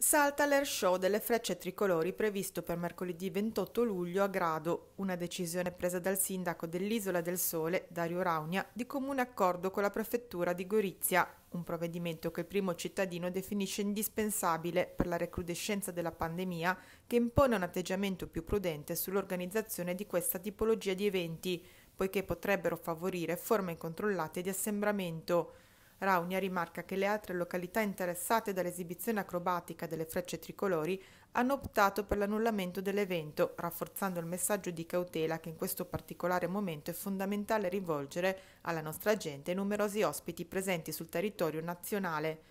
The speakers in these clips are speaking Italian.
Salta l'air show delle frecce tricolori previsto per mercoledì 28 luglio a Grado, una decisione presa dal sindaco dell'Isola del Sole, Dario Raunia, di comune accordo con la prefettura di Gorizia, un provvedimento che il primo cittadino definisce indispensabile per la recrudescenza della pandemia che impone un atteggiamento più prudente sull'organizzazione di questa tipologia di eventi, poiché potrebbero favorire forme incontrollate di assembramento. Raunia rimarca che le altre località interessate dall'esibizione acrobatica delle frecce tricolori hanno optato per l'annullamento dell'evento, rafforzando il messaggio di cautela che in questo particolare momento è fondamentale rivolgere alla nostra gente e numerosi ospiti presenti sul territorio nazionale.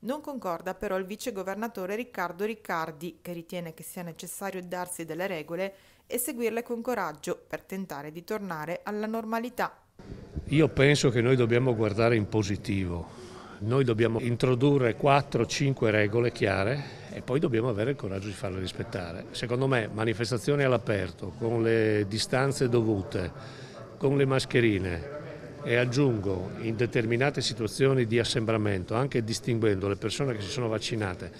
Non concorda però il vice governatore Riccardo Riccardi, che ritiene che sia necessario darsi delle regole e seguirle con coraggio per tentare di tornare alla normalità io penso che noi dobbiamo guardare in positivo. Noi dobbiamo introdurre 4-5 regole chiare e poi dobbiamo avere il coraggio di farle rispettare. Secondo me manifestazioni all'aperto, con le distanze dovute, con le mascherine, e aggiungo in determinate situazioni di assembramento, anche distinguendo le persone che si sono vaccinate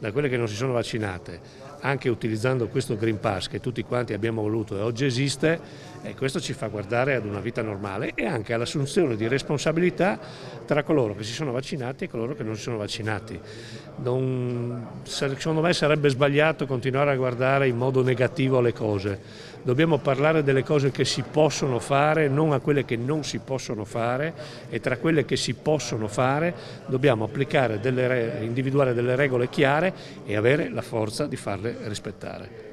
da quelle che non si sono vaccinate, anche utilizzando questo Green Pass che tutti quanti abbiamo voluto e oggi esiste, e eh, questo ci fa guardare ad una vita normale e anche all'assunzione di responsabilità tra coloro che si sono vaccinati e coloro che non si sono vaccinati. Non, secondo me sarebbe sbagliato continuare a guardare in modo negativo alle cose, dobbiamo parlare delle cose che si possono fare, non a quelle che non si possono fare e tra quelle che si possono fare dobbiamo delle, individuare delle regole chiare e avere la forza di farle rispettare.